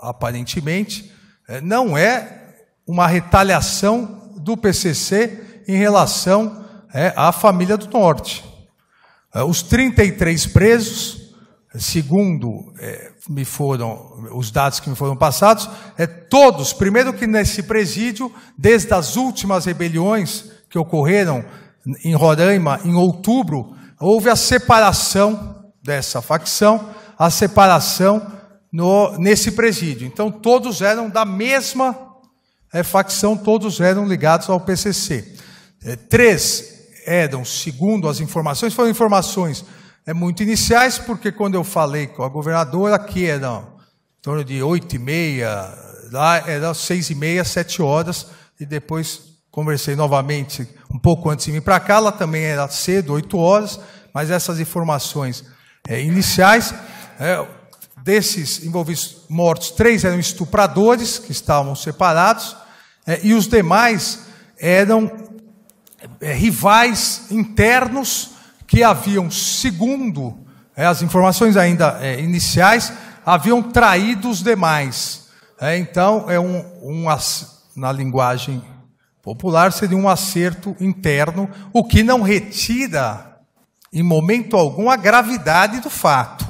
aparentemente, é, não é uma retaliação do PCC em relação é, à família do Norte. É, os 33 presos, segundo é, me foram os dados que me foram passados, é todos, primeiro que nesse presídio, desde as últimas rebeliões que ocorreram em Roraima em outubro, houve a separação dessa facção, a separação no, nesse presídio. Então, todos eram da mesma é, facção, todos eram ligados ao PCC. É, três eram, segundo as informações, foram informações é, muito iniciais, porque quando eu falei com a governadora, que era em torno de oito e meia, lá era seis e meia, sete horas, e depois conversei novamente um pouco antes de vir para cá, ela também era cedo, oito horas, mas essas informações é, iniciais... É, Desses envolvidos mortos, três eram estupradores, que estavam separados, é, e os demais eram é, rivais internos que haviam, segundo é, as informações ainda é, iniciais, haviam traído os demais. É, então, é um, um, na linguagem popular, seria um acerto interno, o que não retira em momento algum a gravidade do fato.